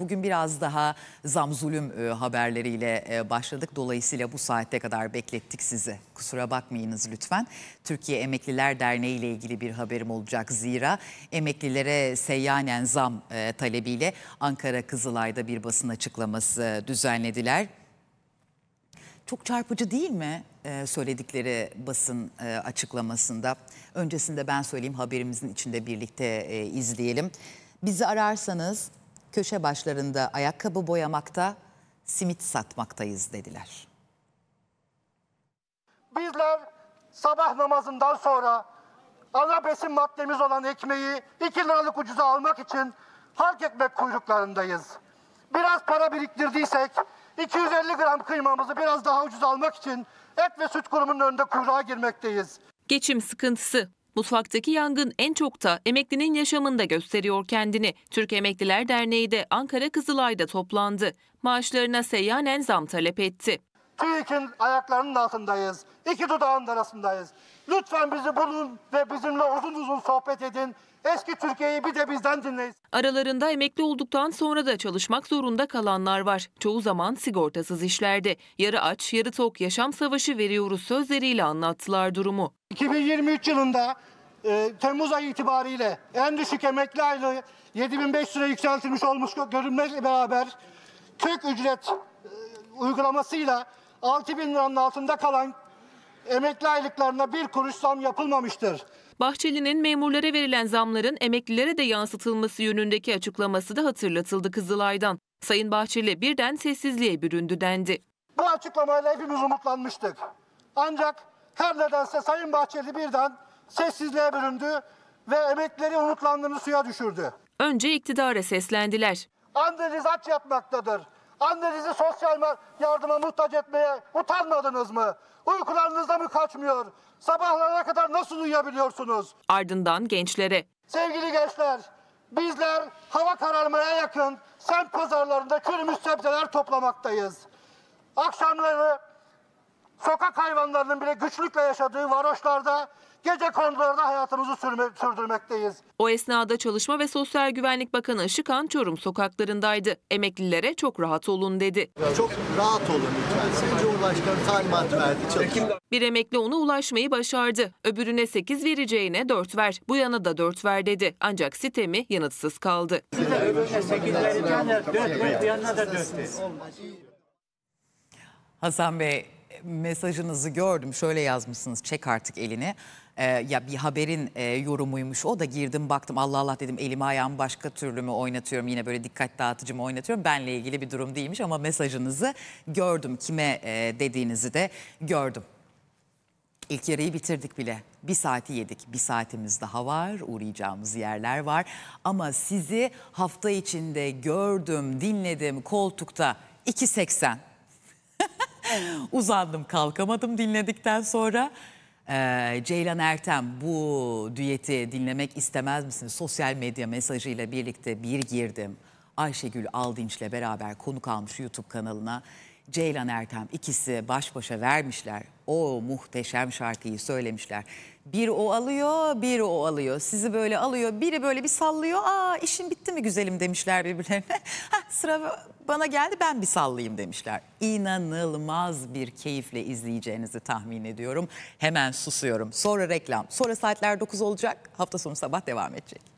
Bugün biraz daha zam zulüm e, haberleriyle e, başladık. Dolayısıyla bu saate kadar beklettik sizi. Kusura bakmayınız lütfen. Türkiye Emekliler Derneği ile ilgili bir haberim olacak. Zira emeklilere seyyanen zam e, talebiyle Ankara Kızılay'da bir basın açıklaması düzenlediler. Çok çarpıcı değil mi söyledikleri basın açıklamasında? Öncesinde ben söyleyeyim haberimizin içinde birlikte izleyelim. Bizi ararsanız köşe başlarında ayakkabı boyamakta, simit satmaktayız dediler. Bizler sabah namazından sonra ana besin maddemiz olan ekmeği 2 liralık ucuza almak için halk ekmek kuyruklarındayız. Biraz para biriktirdiysek 250 gram kıymamızı biraz daha ucuz almak için et ve süt kurumunun önünde kuyruğa girmekteyiz. Geçim sıkıntısı, Mutfaktaki yangın en çok da emeklinin yaşamında gösteriyor kendini. Türk Emekliler Derneği de Ankara Kızılay'da toplandı. Maaşlarına seyyanen zam talep etti. TÜİK'in ayaklarının altındayız. İki dudağın arasındayız. Lütfen bizi bulun ve bizimle uzun uzun sohbet edin. Eski Türkiye'yi bir de bizden dinleyin. Aralarında emekli olduktan sonra da çalışmak zorunda kalanlar var. Çoğu zaman sigortasız işlerde. Yarı aç, yarı tok yaşam savaşı veriyoruz sözleriyle anlattılar durumu. 2023 yılında e, Temmuz ayı itibariyle en düşük emekli aylığı 7500 lira yükseltilmiş olmuş görünmekle beraber Türk ücret e, uygulamasıyla 6000 liranın altında kalan emekli aylıklarına bir kuruş zam yapılmamıştır. Bahçeli'nin memurlara verilen zamların emeklilere de yansıtılması yönündeki açıklaması da hatırlatıldı Kızılay'dan. Sayın Bahçeli birden sessizliğe büründü dendi. Bu açıklamayla hepimiz umutlanmıştık. Ancak her nedense Sayın Bahçeli birden sessizliğe büründü ve emekleri umutlandığını suya düşürdü. Önce iktidara seslendiler. Andeniz aç yatmaktadır. Annenizi sosyal yardıma muhtaç etmeye utanmadınız mı? Uykularınızda mı kaçmıyor? Sabahlara kadar nasıl uyuyabiliyorsunuz? Ardından gençlere. Sevgili gençler, bizler hava kararmaya yakın semt pazarlarında kürümüş sebzeler toplamaktayız. Akşamları sokak hayvanlarının bile güçlükle yaşadığı varoşlarda gece kondularda hayatımızı sürme, sürdürmekteyiz. O esnada Çalışma ve Sosyal Güvenlik Bakanı Işıkhan Çorum sokaklarındaydı. Emeklilere çok rahat olun dedi. Çok rahat olun lütfen. Sayın Cumhurbaşkanı talimat verdi. Çalışın. Bir emekli ona ulaşmayı başardı. Öbürüne 8 vereceğine 4 ver. Bu yana da 4 ver dedi. Ancak sitemi yanıtsız kaldı. Öbürüne 8 vereceğine 4 ver. Bu yana da 4 Hasan Bey mesajınızı gördüm. Şöyle yazmışsınız çek artık elini. Ee, ya bir haberin e, yorumuymuş o da girdim baktım Allah Allah dedim elimi ayağımı başka türlü mü oynatıyorum yine böyle dikkat dağıtıcı mı oynatıyorum benle ilgili bir durum değilmiş ama mesajınızı gördüm kime e, dediğinizi de gördüm. İlk yarıyı bitirdik bile. Bir saati yedik. Bir saatimiz daha var. Uğrayacağımız yerler var. Ama sizi hafta içinde gördüm, dinledim koltukta 2.80 Uzandım kalkamadım dinledikten sonra. Ee, Ceylan Ertem bu düeti dinlemek istemez misin? Sosyal medya mesajıyla birlikte bir girdim. Ayşegül Aldinç'le beraber konuk almış YouTube kanalına. Ceylan Ertem ikisi baş başa vermişler. O muhteşem şarkıyı söylemişler. Bir o alıyor, bir o alıyor. Sizi böyle alıyor, biri böyle bir sallıyor. Aa işin bitti mi güzelim demişler birbirlerine. ha, sıra bana geldi ben bir sallayayım demişler. İnanılmaz bir keyifle izleyeceğinizi tahmin ediyorum. Hemen susuyorum. Sonra reklam. Sonra saatler 9 olacak. Hafta sonu sabah devam edecek.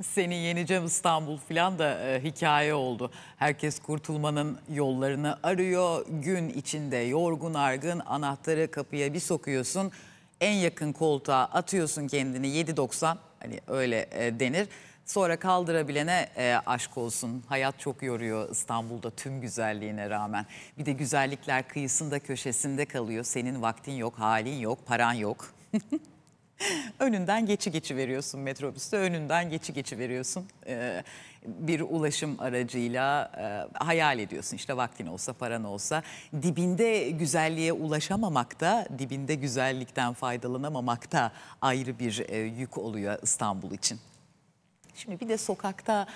seni yeneceğim İstanbul filan da e, hikaye oldu. Herkes kurtulmanın yollarını arıyor. Gün içinde yorgun argın anahtarı kapıya bir sokuyorsun. En yakın koltuğa atıyorsun kendini 7.90 hani öyle e, denir. Sonra kaldırabilene e, aşk olsun. Hayat çok yoruyor İstanbul'da tüm güzelliğine rağmen. Bir de güzellikler kıyısında köşesinde kalıyor. Senin vaktin yok, halin yok, paran yok. önünden geçi geçi veriyorsun metrobüste, önünden geçi geçi veriyorsun. Ee, bir ulaşım aracıyla e, hayal ediyorsun işte vaktin olsa paran olsa dibinde güzelliğe ulaşamamak da dibinde güzellikten faydalanamamak da ayrı bir e, yük oluyor İstanbul için. Şimdi bir de sokakta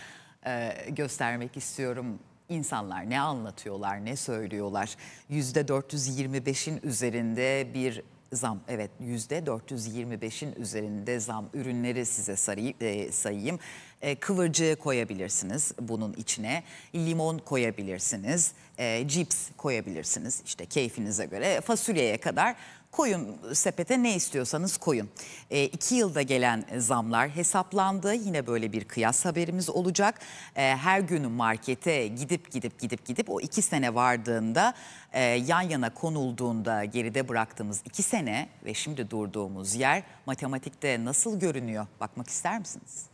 e, göstermek istiyorum insanlar ne anlatıyorlar, ne söylüyorlar. %425'in üzerinde bir zam evet %425'in üzerinde zam ürünleri size sarayım, e, sayayım e, kıvırcığı koyabilirsiniz bunun içine. Limon koyabilirsiniz, e, cips koyabilirsiniz işte keyfinize göre fasulyeye kadar koyun sepete ne istiyorsanız koyun. E, iki yılda gelen zamlar hesaplandı. Yine böyle bir kıyas haberimiz olacak. E, her gün markete gidip gidip gidip gidip o iki sene vardığında e, yan yana konulduğunda geride bıraktığımız iki sene ve şimdi durduğumuz yer matematikte nasıl görünüyor? Bakmak ister misiniz?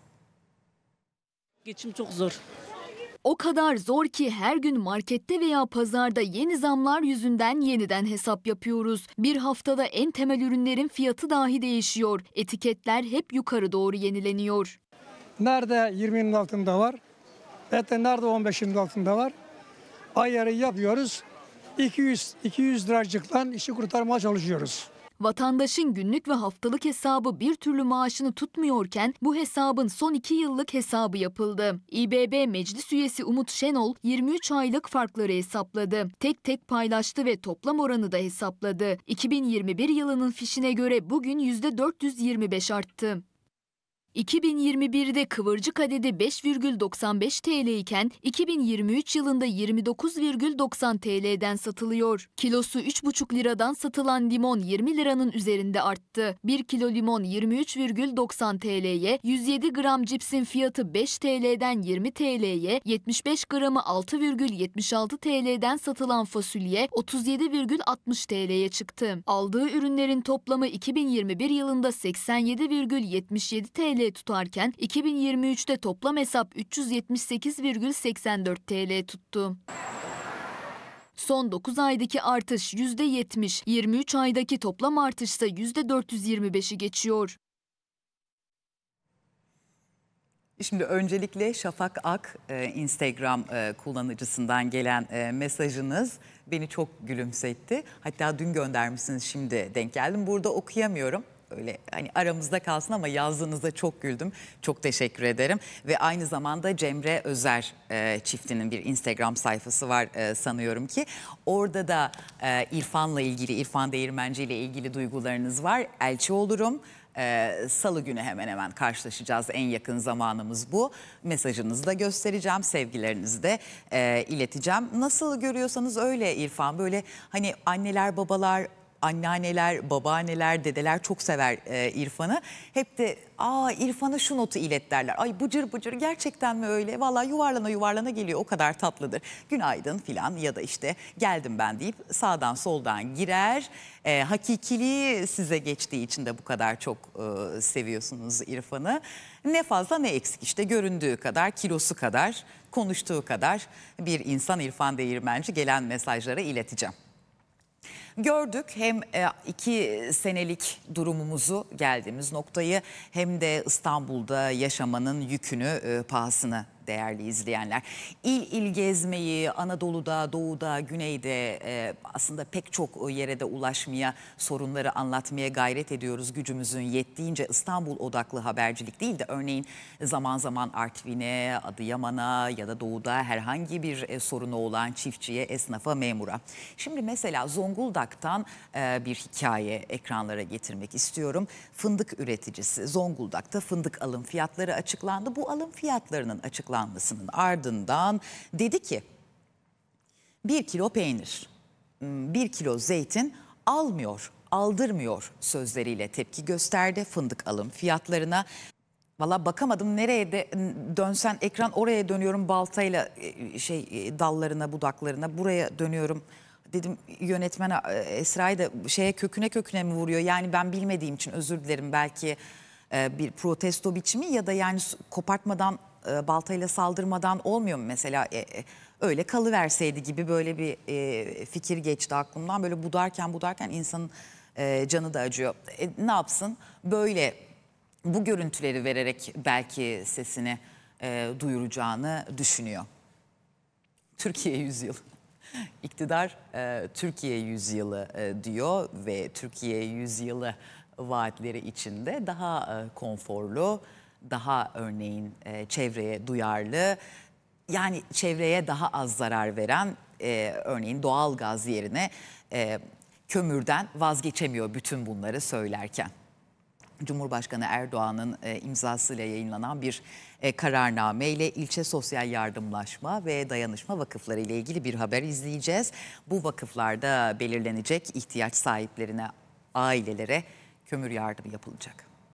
Geçim çok zor. O kadar zor ki her gün markette veya pazarda yeni zamlar yüzünden yeniden hesap yapıyoruz. Bir haftada en temel ürünlerin fiyatı dahi değişiyor. Etiketler hep yukarı doğru yenileniyor. Nerede 20'nin altında var? Ette nerede 15'in altında var? Ayarı yapıyoruz. 200 200 liracıktan işi kurtarmaya çalışıyoruz. Vatandaşın günlük ve haftalık hesabı bir türlü maaşını tutmuyorken bu hesabın son iki yıllık hesabı yapıldı. İBB Meclis Üyesi Umut Şenol 23 aylık farkları hesapladı. Tek tek paylaştı ve toplam oranı da hesapladı. 2021 yılının fişine göre bugün %425 arttı. 2021'de kıvırcık adedi 5,95 TL iken 2023 yılında 29,90 TL'den satılıyor. Kilosu 3,5 liradan satılan limon 20 liranın üzerinde arttı. 1 kilo limon 23,90 TL'ye, 107 gram cipsin fiyatı 5 TL'den 20 TL'ye, 75 gramı 6,76 TL'den satılan fasulye 37,60 TL'ye çıktı. Aldığı ürünlerin toplamı 2021 yılında 87,77 TL TL tutarken 2023'te toplam hesap 378,84 TL tuttu. Son 9 aydaki artış %70, 23 aydaki toplam artış ise %425'i geçiyor. Şimdi öncelikle Şafak Ak e, Instagram e, kullanıcısından gelen e, mesajınız beni çok gülümsetti. Hatta dün göndermişsiniz şimdi denk geldim. Burada okuyamıyorum öyle hani aramızda kalsın ama yazdığınızda çok güldüm. Çok teşekkür ederim. Ve aynı zamanda Cemre Özer e, çiftinin bir Instagram sayfası var e, sanıyorum ki. Orada da e, İrfan'la ilgili, İrfan Değirmenci ile ilgili duygularınız var. Elçi olurum. Ee, Salı günü hemen hemen karşılaşacağız. En yakın zamanımız bu. Mesajınızı da göstereceğim, sevgilerinizi de e, ileteceğim. Nasıl görüyorsanız öyle İrfan. Böyle hani anneler, babalar, anneanneler, babaanneler, dedeler çok sever e, İrfan'ı. Hep de aa İrfan'a şu notu ilet derler. Ay bıcır bıcır gerçekten mi öyle? Valla yuvarlana yuvarlana geliyor o kadar tatlıdır. Günaydın filan ya da işte geldim ben deyip sağdan soldan girer. E, hakikiliği size geçtiği için de bu kadar çok e, seviyorsunuz İrfan'ı. Ne fazla ne eksik işte göründüğü kadar, kilosu kadar, konuştuğu kadar bir insan İrfan Değirmenci gelen mesajları ileteceğim. Gördük hem e, iki senelik durumumuzu geldiğimiz noktayı hem de İstanbul'da yaşamanın yükünü e, pahasını değerli izleyenler. İl il gezmeyi Anadolu'da, Doğu'da, Güney'de e, aslında pek çok yere de ulaşmaya, sorunları anlatmaya gayret ediyoruz. Gücümüzün yettiğince İstanbul odaklı habercilik değil de örneğin zaman zaman Artvin'e, Adıyaman'a ya da Doğu'da herhangi bir e, sorunu olan çiftçiye, esnafa, memura. Şimdi mesela Zonguldak'tan e, bir hikaye ekranlara getirmek istiyorum. Fındık üreticisi Zonguldak'ta fındık alım fiyatları açıklandı. Bu alım fiyatlarının açıklanması açıklamasının ardından dedi ki bir kilo peynir, hmm, bir kilo zeytin almıyor, aldırmıyor sözleriyle tepki gösterdi fındık alım fiyatlarına. Valla bakamadım nereye de dönsen ekran oraya dönüyorum baltayla e, şey e, dallarına budaklarına buraya dönüyorum. Dedim yönetmen e, Esra'yı da şeye köküne köküne mi vuruyor? Yani ben bilmediğim için özür dilerim belki bir protesto biçimi ya da yani kopartmadan e, baltayla saldırmadan olmuyor mu mesela? E, e, öyle kalıverseydi gibi böyle bir e, fikir geçti aklımdan. Böyle budarken budarken insanın e, canı da acıyor. E, ne yapsın? Böyle bu görüntüleri vererek belki sesini e, duyuracağını düşünüyor. Türkiye yüzyıl İktidar e, Türkiye yüzyılı e, diyor ve Türkiye yüzyılı vaatleri içinde daha e, konforlu, daha örneğin e, çevreye duyarlı, yani çevreye daha az zarar veren e, örneğin doğal gaz yerine e, kömürden vazgeçemiyor bütün bunları söylerken. Cumhurbaşkanı Erdoğan'ın e, imzasıyla yayınlanan bir e, kararname ile ilçe sosyal yardımlaşma ve dayanışma vakıfları ile ilgili bir haber izleyeceğiz. Bu vakıflarda belirlenecek ihtiyaç sahiplerine, ailelere kömür yardımı yapılacak.